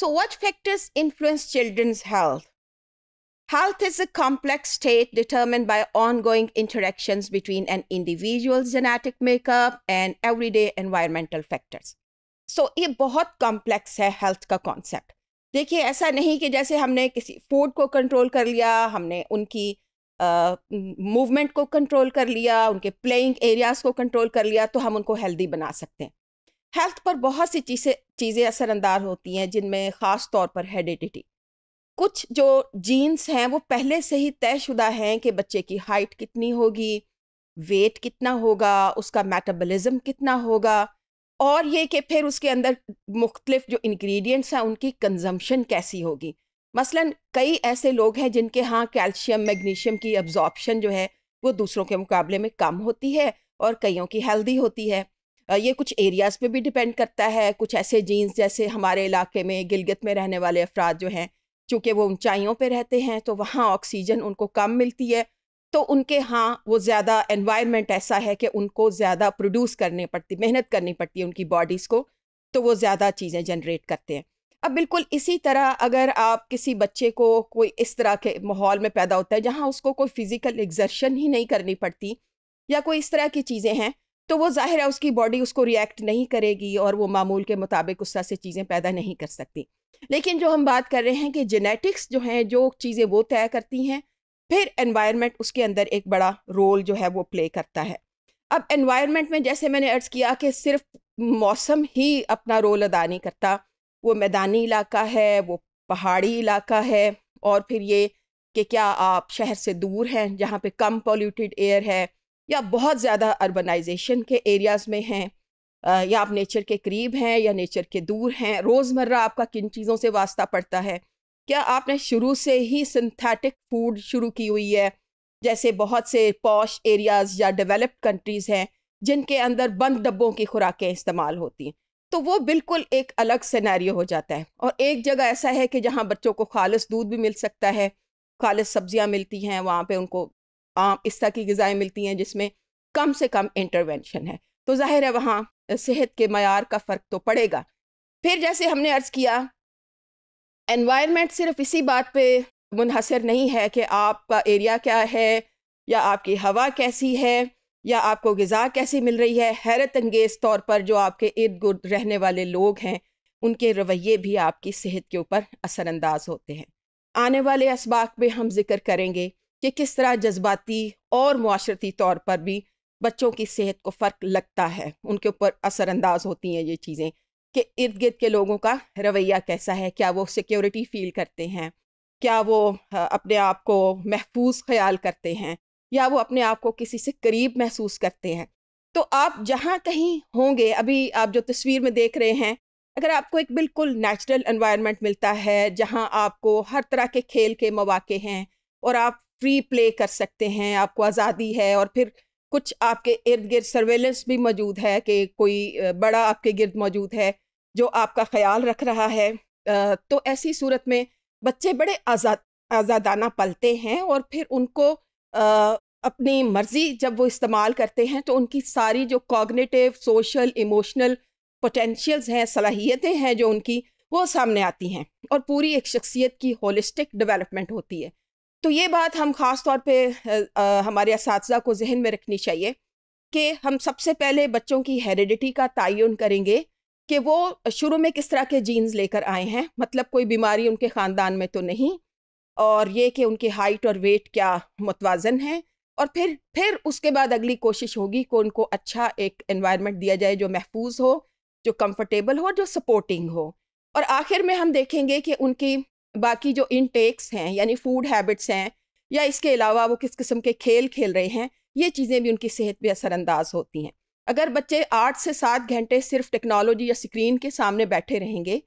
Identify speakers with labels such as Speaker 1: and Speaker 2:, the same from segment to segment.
Speaker 1: So, what factors influence children's health? Health is a complex state determined by ongoing interactions between an individual's genetic makeup and everyday environmental factors. so, ये बहुत complex है health का concept. देखिए ऐसा नहीं कि जैसे हमने किसी फूड को कंट्रोल कर लिया हमने उनकी मूवमेंट uh, को कंट्रोल कर लिया उनके प्लेइंग एरियाज़ को कंट्रोल कर लिया तो हम उनको हेल्दी बना सकते हैं हेल्थ पर बहुत सी चीज़ें चीज़ें असरअंदाज होती हैं जिनमें ख़ास तौर पर हेडिडिटी कुछ जो जीन्स हैं वो पहले से ही तयशुदा हैं कि बच्चे की हाइट कितनी होगी वेट कितना होगा उसका मेटाबॉलिज्म कितना होगा और ये कि फिर उसके अंदर मुख्तलिफ जो इंग्रेडिएंट्स हैं उनकी कंजम्पशन कैसी होगी मसलन कई ऐसे लोग हैं जिनके यहाँ कैल्शियम मैग्नीशियम की अब्जॉर्प्शन जो है वो दूसरों के मुकाबले में कम होती है और कईयों की हेल्दी होती है ये कुछ एरियाज़ पे भी डिपेंड करता है कुछ ऐसे जीन्स जैसे हमारे इलाके में गिलगित में रहने वाले अफराद जो हैं चूँकि वो ऊंचाइयों पे रहते हैं तो वहाँ ऑक्सीजन उनको कम मिलती है तो उनके हाँ वो ज़्यादा एनवायरनमेंट ऐसा है कि उनको ज़्यादा प्रोड्यूस करनी पड़ती मेहनत करनी पड़ती है उनकी बॉडीज़ को तो वो ज़्यादा चीज़ें जनरेट करते हैं अब बिल्कुल इसी तरह अगर आप किसी बच्चे को कोई इस तरह के माहौल में पैदा होता है जहाँ उसको कोई फिज़िकल एग्जर्शन ही नहीं करनी पड़ती या कोई इस तरह की चीज़ें हैं तो वो जाहिर है उसकी बॉडी उसको रिएक्ट नहीं करेगी और वो मामूल के मुताबिक उस तरह से चीज़ें पैदा नहीं कर सकती लेकिन जो हम बात कर रहे हैं कि जेनेटिक्स जो हैं जो चीज़ें वो तय करती हैं फिर एनवायरनमेंट उसके अंदर एक बड़ा रोल जो है वो प्ले करता है अब एनवायरनमेंट में जैसे मैंने अर्ज़ किया कि सिर्फ मौसम ही अपना रोल अदा नहीं करता वो मैदानी इलाका है वो पहाड़ी इलाका है और फिर ये कि क्या आप शहर से दूर हैं जहाँ पे कम पोल्यूटेड एयर है या बहुत ज़्यादा अर्बनाइजेशन के एरियाज़ में हैं या आप नेचर के करीब हैं या नेचर के दूर हैं रोज़मर्रा आपका किन चीज़ों से वास्ता पड़ता है क्या आपने शुरू से ही सिंथेटिक फूड शुरू की हुई है जैसे बहुत से पॉश एरियाज़ या डेवलप्ड कंट्रीज़ हैं जिनके अंदर बंद डब्बों की खुराकें इस्तेमाल होती हैं तो वो बिल्कुल एक अलग सिनेरियो हो जाता है और एक जगह ऐसा है कि जहाँ बच्चों को खालस दूध भी मिल सकता है खालस सब्जियाँ मिलती हैं वहाँ पे उनको आम इस तरह की गज़ाएँ मिलती हैं जिसमें कम से कम इंटरवेंशन है तो ज़ाहिर है वहाँ सेहत के मैार का फ़र्क तो पड़ेगा फिर जैसे हमने अर्ज़ किया एनवायरनमेंट सिर्फ इसी बात पे मुनहसर नहीं है कि आपका एरिया क्या है या आपकी हवा कैसी है या आपको गज़ा कैसी मिल रही है हैरत अंगेज़ तौर पर जो आपके इर्द गुर्द रहने वाले लोग हैं उनके रवैये भी आपकी सेहत के ऊपर असरानंदाज होते हैं आने वाले इसबाक में हम जिक्र करेंगे कि किस तरह जज्बाती और माशरती तौर पर भी बच्चों की सेहत को फ़र्क लगता है उनके ऊपर असरानंदाज होती हैं ये चीज़ें कि इर्द गिर्द के लोगों का रवैया कैसा है क्या वो सिक्योरिटी फील करते हैं क्या वो अपने आप को महफूज ख्याल करते हैं या वो अपने आप को किसी से करीब महसूस करते हैं तो आप जहाँ कहीं होंगे अभी आप जो तस्वीर में देख रहे हैं अगर आपको एक बिल्कुल नेचुरल एनवायरनमेंट मिलता है जहाँ आपको हर तरह के खेल के मौाक़े हैं और आप फ्री प्ले कर सकते हैं आपको आज़ादी है और फिर कुछ आपके इर्द गिर्द सर्वेलेंस भी मौजूद है कि कोई बड़ा आपके गिर्द मौजूद है जो आपका ख्याल रख रहा है तो ऐसी सूरत में बच्चे बड़े आज़ाद आज़ादाना पलते हैं और फिर उनको अपनी मर्ज़ी जब वो इस्तेमाल करते हैं तो उनकी सारी जो कॉग्निटिव सोशल इमोशनल पोटेंशियल्स हैं सलाहियतें हैं जो उनकी वो सामने आती हैं और पूरी एक शख्सियत की होलिस्टिक डेवलपमेंट होती है तो ये बात हम ख़ास तौर पे आ, हमारे इस को जहन में रखनी चाहिए कि हम सबसे पहले बच्चों की हेरिडिटी का तयन करेंगे कि वो शुरू में किस तरह के जीन्स लेकर आए हैं मतलब कोई बीमारी उनके ख़ानदान में तो नहीं और ये कि उनकी हाइट और वेट क्या मतवाज़न है और फिर फिर उसके बाद अगली कोशिश होगी कि को उनको अच्छा एक इन्वायरमेंट दिया जाए जो महफूज हो जो कंफर्टेबल हो जो सपोर्टिंग हो और आखिर में हम देखेंगे कि उनकी बाकी जो इनटेक्स हैं यानी फूड हैबिट्स हैं या इसके अलावा वो किस किस्म के खेल खेल रहे हैं ये चीज़ें भी उनकी सेहत पे असरानंदाज होती हैं अगर बच्चे आठ से सात घंटे सिर्फ टेक्नोलॉजी या स्क्रीन के सामने बैठे रहेंगे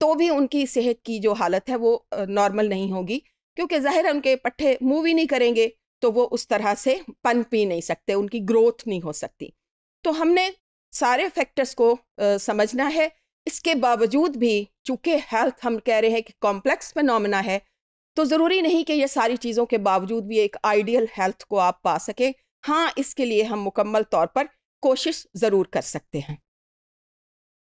Speaker 1: तो भी उनकी सेहत की जो हालत है वो नॉर्मल नहीं होगी क्योंकि ज़ाहिर उनके पट्ठे मूव ही नहीं करेंगे तो वो उस तरह से पन पी नहीं सकते उनकी ग्रोथ नहीं हो सकती तो हमने सारे फैक्टर्स को आ, समझना है इसके बावजूद भी चूँकि हेल्थ हम कह रहे हैं कि कॉम्प्लेक्स नॉमिना है तो ज़रूरी नहीं कि ये सारी चीज़ों के बावजूद भी एक आइडियल हेल्थ को आप पा सकें हाँ इसके लिए हम मुकम्मल तौर पर कोशिश ज़रूर कर सकते हैं